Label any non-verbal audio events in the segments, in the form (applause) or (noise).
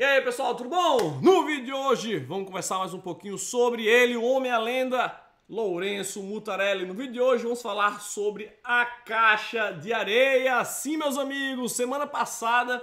E aí pessoal, tudo bom? No vídeo de hoje vamos conversar mais um pouquinho sobre ele, o homem à lenda, Lourenço Mutarelli. No vídeo de hoje vamos falar sobre a caixa de areia. Sim, meus amigos, semana passada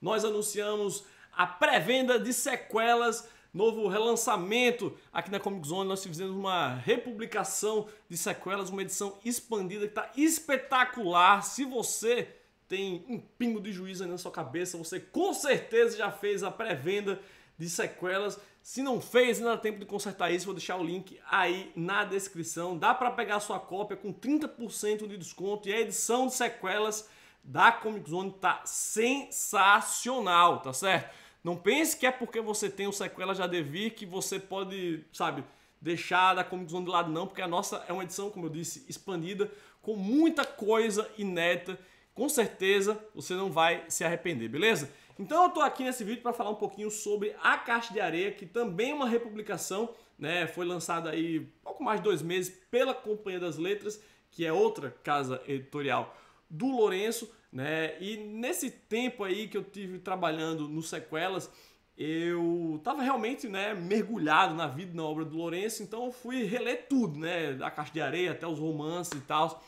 nós anunciamos a pré-venda de sequelas novo relançamento aqui na Comic Zone. Nós fizemos uma republicação de sequelas, uma edição expandida que está espetacular. Se você tem um pingo de juízo na sua cabeça, você com certeza já fez a pré-venda de sequelas. Se não fez, ainda dá tempo de consertar isso. Vou deixar o link aí na descrição. Dá para pegar a sua cópia com 30% de desconto e a edição de sequelas da Comic Zone tá sensacional, tá certo? Não pense que é porque você tem o sequela já devir que você pode, sabe, deixar da Comic Zone de lado não, porque a nossa é uma edição, como eu disse, expandida com muita coisa inédita com certeza você não vai se arrepender, beleza? Então eu estou aqui nesse vídeo para falar um pouquinho sobre a Caixa de Areia, que também é uma republicação, né? Foi lançada aí pouco mais de dois meses pela Companhia das Letras, que é outra casa editorial do Lourenço, né? E nesse tempo aí que eu tive trabalhando no Sequelas, eu estava realmente né, mergulhado na vida na obra do Lourenço, então eu fui reler tudo, né? Da Caixa de Areia até os romances e tal.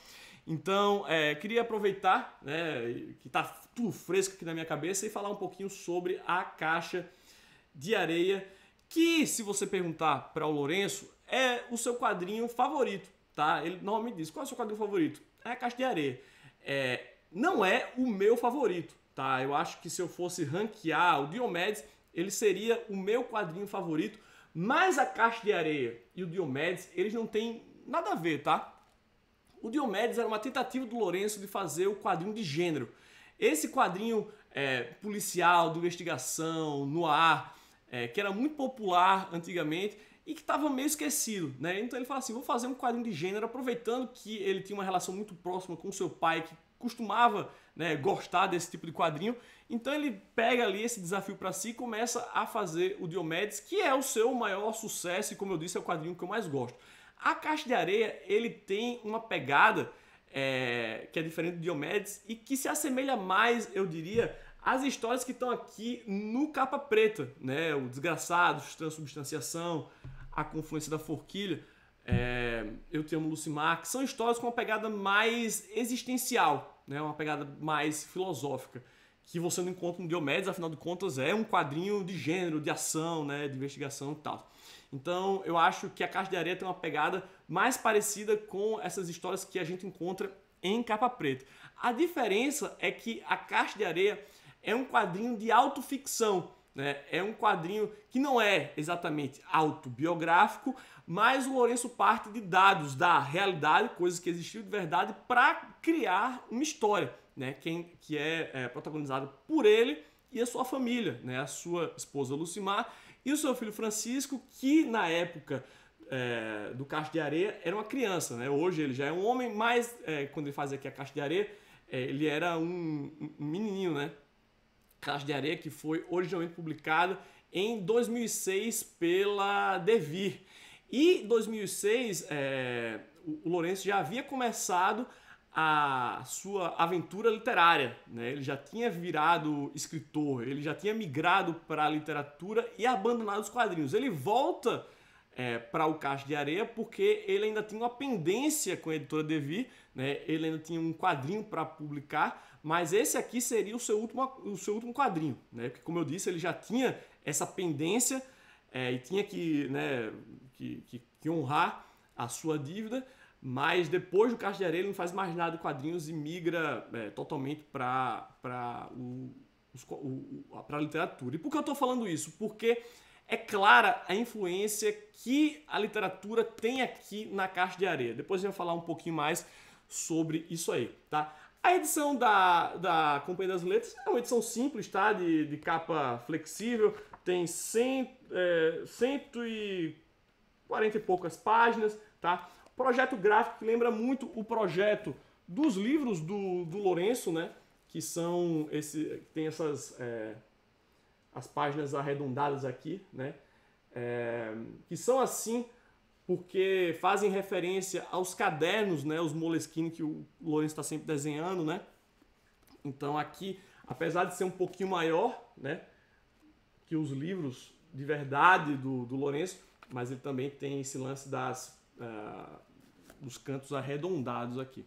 Então, é, queria aproveitar, né, que está tudo fresco aqui na minha cabeça, e falar um pouquinho sobre a caixa de areia, que, se você perguntar para o Lourenço, é o seu quadrinho favorito, tá? Ele normalmente diz, qual é o seu quadrinho favorito? É a caixa de areia. É, não é o meu favorito, tá? Eu acho que se eu fosse ranquear o Diomedes, ele seria o meu quadrinho favorito, mas a Caixa de Areia e o Diomedes, eles não têm nada a ver, tá? O Diomedes era uma tentativa do Lourenço de fazer o quadrinho de gênero. Esse quadrinho é, policial, de investigação, no ar, é, que era muito popular antigamente e que estava meio esquecido, né? Então ele fala assim, vou fazer um quadrinho de gênero, aproveitando que ele tinha uma relação muito próxima com seu pai, que costumava né, gostar desse tipo de quadrinho. Então ele pega ali esse desafio para si e começa a fazer o Diomedes, que é o seu maior sucesso e, como eu disse, é o quadrinho que eu mais gosto. A caixa de areia ele tem uma pegada é, que é diferente do Diomedes e que se assemelha mais, eu diria, às histórias que estão aqui no capa preta, né? O desgraçado, transubstanciação, a confluência da forquilha. É, eu te amo Lucimar, que são histórias com uma pegada mais existencial, né? uma pegada mais filosófica, que você não encontra no Diomedes, afinal de contas é um quadrinho de gênero, de ação, né? de investigação e tal. Então eu acho que a Caixa de Areia tem uma pegada mais parecida com essas histórias que a gente encontra em capa preta. A diferença é que a Caixa de Areia é um quadrinho de autoficção. Né? É um quadrinho que não é exatamente autobiográfico, mas o Lourenço parte de dados da realidade, coisas que existiam de verdade, para criar uma história né? Quem, que é, é protagonizada por ele e a sua família, né? a sua esposa Lucimar e o seu filho Francisco, que na época é, do Caixa de Areia era uma criança, né? Hoje ele já é um homem, mas é, quando ele fazia aqui a Caixa de Areia, é, ele era um, um menininho, né? Caixa de Areia que foi originalmente publicado em 2006 pela Devir. E 2006 é, o, o Lourenço já havia começado a sua aventura literária. Né? Ele já tinha virado escritor, ele já tinha migrado para a literatura e abandonado os quadrinhos. Ele volta é, para o Caixa de Areia porque ele ainda tinha uma pendência com a editora Devi, né? ele ainda tinha um quadrinho para publicar, mas esse aqui seria o seu último, o seu último quadrinho. Né? Porque, como eu disse, ele já tinha essa pendência é, e tinha que, né, que, que, que honrar a sua dívida. Mas depois do Caixa de Areia ele não faz mais nada de quadrinhos e migra é, totalmente para o, a literatura. E por que eu estou falando isso? Porque é clara a influência que a literatura tem aqui na Caixa de Areia. Depois eu vou falar um pouquinho mais sobre isso aí, tá? A edição da, da Companhia das Letras é uma edição simples, tá? De, de capa flexível, tem é, cento é, 140 e poucas páginas, tá? Projeto gráfico que lembra muito o projeto dos livros do, do Lourenço, né? Que são esse, tem essas é, as páginas arredondadas aqui, né? É, que são assim porque fazem referência aos cadernos, né? Os Moleskine que o Lourenço está sempre desenhando, né? Então aqui, apesar de ser um pouquinho maior, né? Que os livros de verdade do, do Lourenço, mas ele também tem esse lance das dos é, cantos arredondados aqui.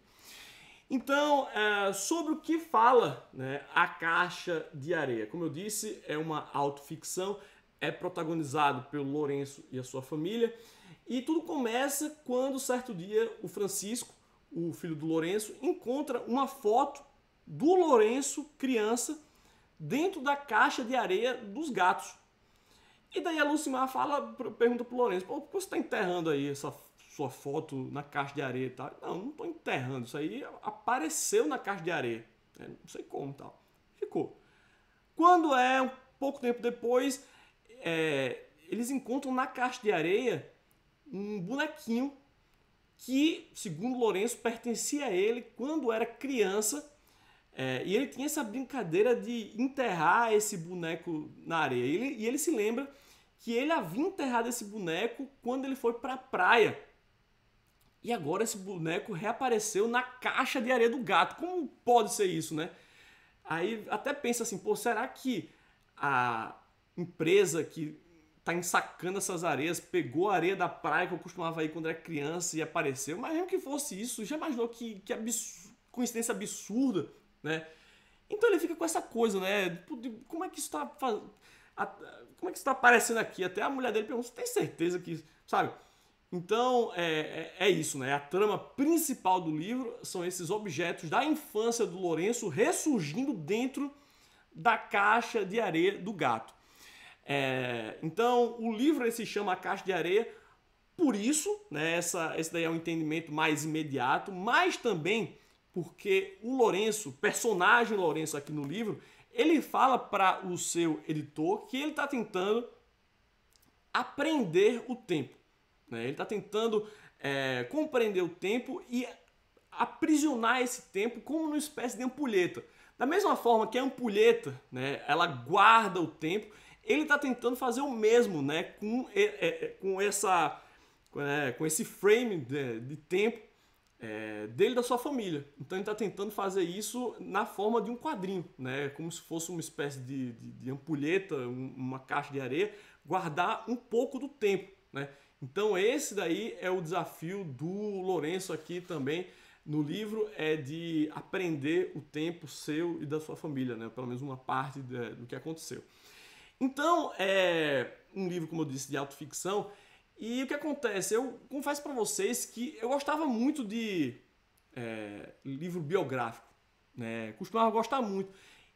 Então, é, sobre o que fala né, a caixa de areia? Como eu disse, é uma autoficção, é protagonizado pelo Lourenço e a sua família. E tudo começa quando, certo dia, o Francisco, o filho do Lourenço, encontra uma foto do Lourenço, criança, dentro da caixa de areia dos gatos. E daí a Lucimar fala, pergunta pro Lourenço, por que você está enterrando aí essa, sua foto na caixa de areia e tal. Não, não estou enterrando. Isso aí apareceu na caixa de areia. É, não sei como tal. Ficou. Quando é um pouco tempo depois, é, eles encontram na caixa de areia um bonequinho que, segundo Lourenço, pertencia a ele quando era criança. É, e ele tinha essa brincadeira de enterrar esse boneco na areia. e ele, e ele se lembra que ele havia enterrado esse boneco quando ele foi para a praia. E agora esse boneco reapareceu na caixa de areia do gato. Como pode ser isso, né? Aí até pensa assim, pô, será que a empresa que tá ensacando essas areias pegou a areia da praia que eu costumava ir quando era criança e apareceu? Mas mesmo que fosse isso, já imaginou que, que absurdo, coincidência absurda, né? Então ele fica com essa coisa, né? Tipo, como é que isso tá, como é que isso tá aparecendo aqui? Até a mulher dele pergunta, você tem certeza que, sabe? Então é, é, é, isso, né? A trama principal do livro são esses objetos da infância do Lourenço ressurgindo dentro da caixa de areia do gato. É, então o livro se chama A Caixa de Areia por isso, né? Essa, esse daí é um entendimento mais imediato, mas também porque o Lourenço, personagem Lourenço aqui no livro, ele fala para o seu editor que ele está tentando aprender o tempo. Né? Ele está tentando é, compreender o tempo e aprisionar esse tempo como uma espécie de ampulheta. Da mesma forma que a ampulheta, né, ela guarda o tempo, ele está tentando fazer o mesmo, né, com, é, é, com essa, é, com esse frame de, de tempo é, dele da sua família. Então ele está tentando fazer isso na forma de um quadrinho, né, como se fosse uma espécie de, de, de ampulheta, um, uma caixa de areia, guardar um pouco do tempo, né. Então esse daí é o desafio do Lourenço aqui também no livro é de aprender o tempo seu e da sua família, né? Pelo menos uma parte de, do que aconteceu. Então, é um livro, como eu disse, de autoficção. E o que acontece? Eu confesso para vocês que eu gostava muito de é, livro biográfico, né? Costumava gostar muito.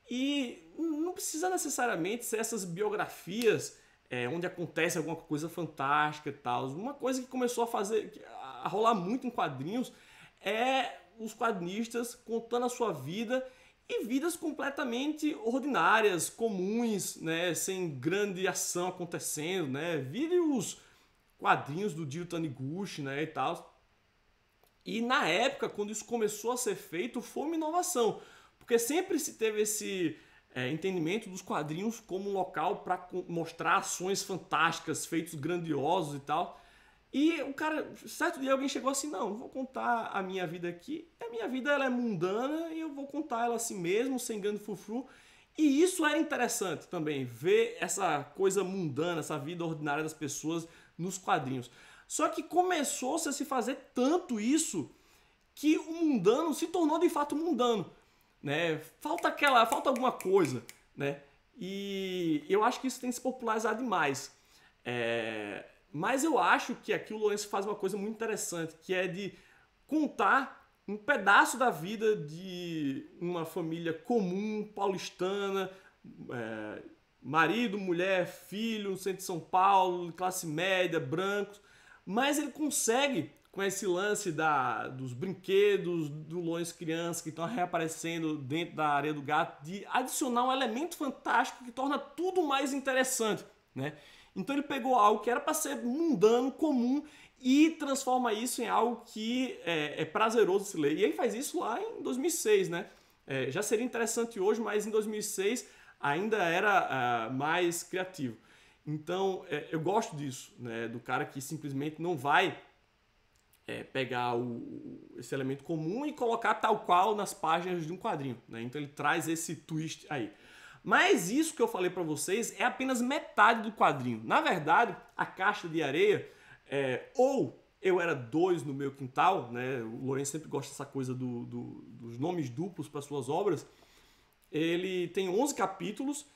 E não precisa necessariamente ser essas biografias é, onde acontece alguma coisa fantástica e tal. Uma coisa que começou a fazer, a rolar muito em quadrinhos, é os quadrinistas contando a sua vida e vidas completamente ordinárias, comuns, né, sem grande ação acontecendo, né, vire os quadrinhos do Jiro Taniguchi, né, e tal. E na época, quando isso começou a ser feito, foi uma inovação, porque sempre se teve esse é, entendimento dos quadrinhos como um local para mostrar ações fantásticas, feitos grandiosos e tal. E o cara, certo dia alguém chegou assim, não, vou contar a minha vida aqui. A minha vida ela é mundana e eu vou contar ela assim mesmo, sem grande fufru. E isso era interessante também, ver essa coisa mundana, essa vida ordinária das pessoas nos quadrinhos. Só que começou-se a se fazer tanto isso que o mundano se tornou de fato mundano né? Falta aquela, falta alguma coisa, né? E eu acho que isso tem se popularizado demais. É... Mas eu acho que aqui o Lourenço faz uma coisa muito interessante, que é de contar um pedaço da vida de uma família comum, paulistana, é... marido, mulher, filho, centro de São Paulo, classe média, brancos. Mas ele consegue com esse lance da, dos brinquedos, do Lois Criança que estão tá reaparecendo dentro da areia do gato, de adicionar um elemento fantástico que torna tudo mais interessante, né? Então ele pegou algo que era para ser mundano, comum, e transforma isso em algo que é, é, prazeroso se ler. E ele faz isso lá em 2006, né? É, já seria interessante hoje, mas em 2006 ainda era uh, mais criativo. Então é, eu gosto disso, né? Do cara que simplesmente não vai é, pegar o, esse elemento comum e colocar tal qual nas páginas de um quadrinho. Né? Então ele traz esse twist aí. Mas isso que eu falei para vocês é apenas metade do quadrinho. Na verdade, a caixa de areia, é, ou eu era dois no meu quintal, né? o Lourenço sempre gosta dessa coisa do, do, dos nomes duplos para suas obras. Ele tem 11 capítulos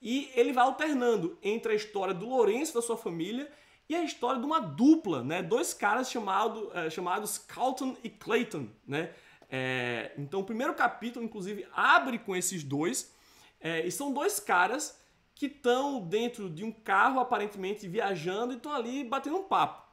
e ele vai alternando entre a história do Lourenço e da sua família e a história de uma dupla, né? Dois caras chamado, é, chamados Calton e Clayton, né? É, então, o primeiro capítulo, inclusive, abre com esses dois. É, e são dois caras que estão dentro de um carro, aparentemente viajando, e estão ali batendo um papo.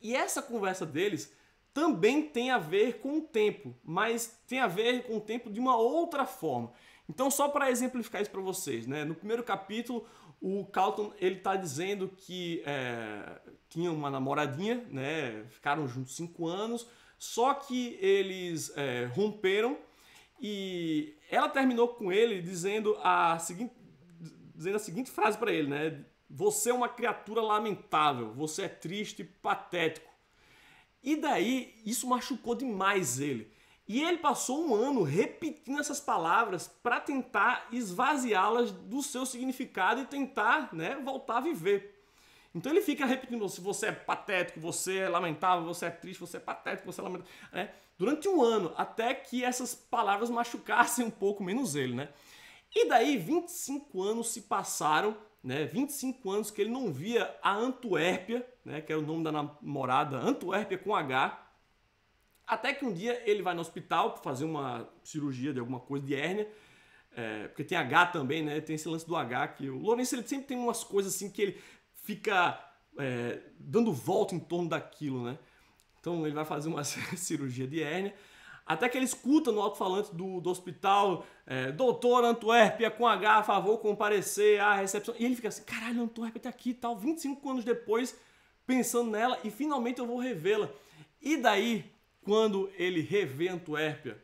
E essa conversa deles também tem a ver com o tempo, mas tem a ver com o tempo de uma outra forma. Então, só para exemplificar isso para vocês, né? no primeiro capítulo, o Calton ele tá dizendo que é, tinha uma namoradinha, né? Ficaram juntos cinco anos, só que eles é, romperam e ela terminou com ele dizendo a seguinte, dizendo a seguinte frase para ele, né? Você é uma criatura lamentável, você é triste, patético. E daí isso machucou demais ele. E ele passou um ano repetindo essas palavras para tentar esvaziá-las do seu significado e tentar né, voltar a viver. Então ele fica repetindo: se você é patético, você é lamentável, você é triste, você é patético, você é lamentável. Né? Durante um ano, até que essas palavras machucassem um pouco menos ele. Né? E daí 25 anos se passaram, né? 25 anos que ele não via a Antuérpia, né? que era o nome da namorada, Antuérpia com H até que um dia ele vai no hospital para fazer uma cirurgia de alguma coisa de hérnia. É, porque tem H também, né? Tem esse lance do H que o Lourenço ele sempre tem umas coisas assim que ele fica é, dando volta em torno daquilo, né? Então ele vai fazer uma (laughs) cirurgia de hérnia. Até que ele escuta no alto-falante do, do hospital, é, doutor Antuérpia com H a favor comparecer à recepção. E ele fica assim, caralho, Antuérpia tá aqui e tal, 25 anos depois, pensando nela e finalmente eu vou revê-la. E daí quando ele revê Antuérpia,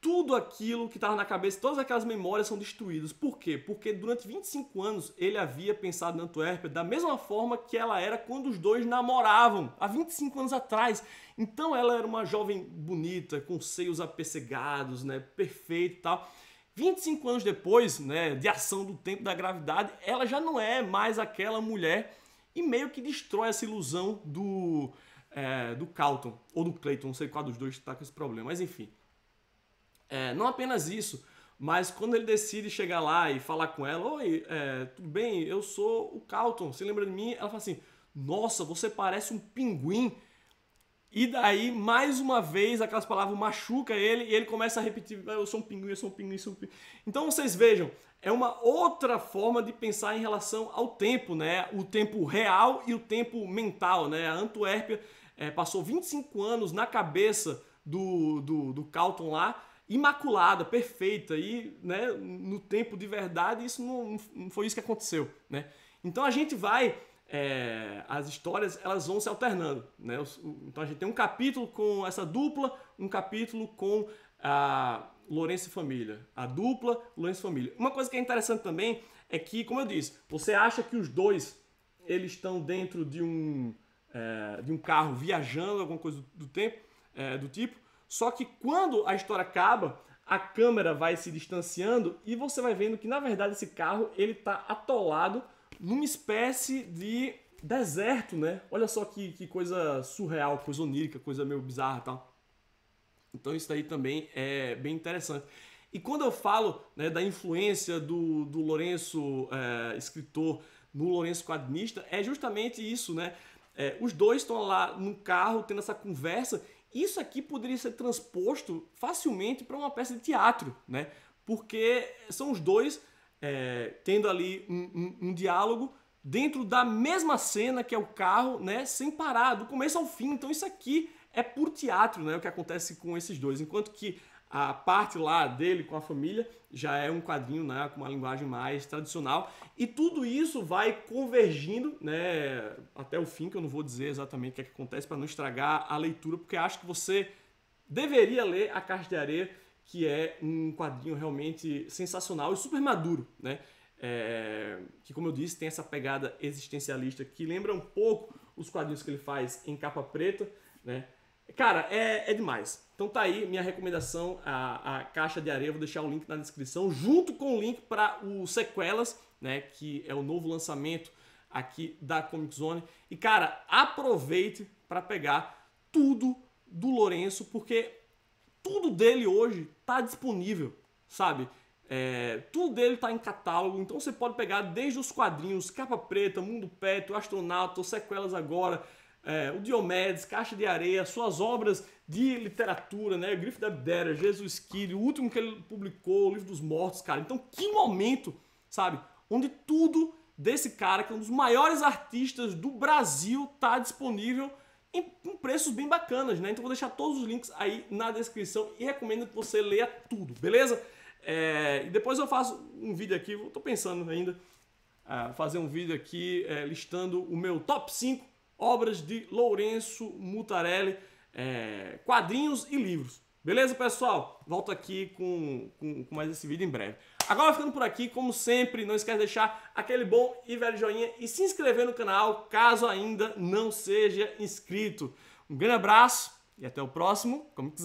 tudo aquilo que estava na cabeça, todas aquelas memórias são destruídas. Por quê? Porque durante 25 anos ele havia pensado na Antuérpia da mesma forma que ela era quando os dois namoravam, há 25 anos atrás. Então ela era uma jovem bonita, com seios apessegados, né, perfeito e tal. 25 anos depois, né, de ação do tempo da gravidade, ela já não é mais aquela mulher e meio que destrói essa ilusão do é, do Calton ou do Clayton, não sei qual dos dois está com esse problema, mas enfim. É, não apenas isso, mas quando ele decide chegar lá e falar com ela, oi, é, tudo bem, eu sou o Calton, você lembra de mim? Ela fala assim, nossa, você parece um pinguim. E daí, mais uma vez, aquelas palavras machuca ele e ele começa a repetir, eu sou um pinguim, eu sou um pinguim, eu sou um pinguim. Então vocês vejam, é uma outra forma de pensar em relação ao tempo, né? O tempo real e o tempo mental, né? A Antuérpia é, passou 25 anos na cabeça do, do, do Calton lá, imaculada, perfeita, e né, no tempo de verdade isso não, não foi isso que aconteceu. Né? Então a gente vai é, as histórias elas vão se alternando. Né? Então a gente tem um capítulo com essa dupla, um capítulo com a Lourenço e Família. A dupla, Lourenço e Família. Uma coisa que é interessante também é que, como eu disse, você acha que os dois eles estão dentro de um é, de um carro viajando, alguma coisa do, tempo, é, do tipo. Só que quando a história acaba, a câmera vai se distanciando e você vai vendo que na verdade esse carro ele está atolado numa espécie de deserto, né? Olha só que, que coisa surreal, coisa onírica, coisa meio bizarra, tal. Então isso daí também é bem interessante. E quando eu falo né, da influência do, do Lourenço é, escritor no Lourenço quadrinista, é justamente isso, né? É, os dois estão lá no carro tendo essa conversa. Isso aqui poderia ser transposto facilmente para uma peça de teatro, né? Porque são os dois é, tendo ali um, um, um, diálogo dentro da mesma cena que é o carro, né? Sem parar, do começo ao fim. Então isso aqui é por teatro, né? O que acontece com esses dois. Enquanto que a parte lá dele com a família já é um quadrinho né, com uma linguagem mais tradicional. E tudo isso vai convergindo né, até o fim, que eu não vou dizer exatamente o que, é que acontece para não estragar a leitura, porque acho que você deveria ler A Caixa de Areia, que é um quadrinho realmente sensacional e super maduro. Né? É, que, como eu disse, tem essa pegada existencialista que lembra um pouco os quadrinhos que ele faz em capa preta. Né? Cara, é, é demais. Então tá aí minha recomendação, a, a caixa de areia. Vou deixar o link na descrição, junto com o link para o Sequelas, né? Que é o novo lançamento aqui da Comic Zone. E cara, aproveite para pegar tudo do Lourenço, porque tudo dele hoje tá disponível, sabe? É, tudo dele tá em catálogo, então você pode pegar desde os quadrinhos, capa preta, mundo pet, astronauta, sequelas agora, é, o Diomedes, Caixa de Areia, suas obras de literatura, né? Grifo da Abdera, Jesus Quilho, o último que ele publicou, o Livro dos Mortos, cara. Então, que momento, sabe? Onde tudo desse cara, que é um dos maiores artistas do Brasil, tá disponível em, em preços bem bacanas, né? Então, vou deixar todos os links aí na descrição e recomendo que você leia tudo, beleza? É, e depois eu faço um vídeo aqui, estou pensando ainda, uh, fazer um vídeo aqui uh, listando o meu top 5 obras de Lourenço Mutarelli, é, quadrinhos e livros. Beleza, pessoal? Volto aqui com, com, com mais esse vídeo em breve. Agora ficando por aqui, como sempre, não esquece de deixar aquele bom e velho joinha e se inscrever no canal caso ainda não seja inscrito. Um grande abraço e até o próximo Comic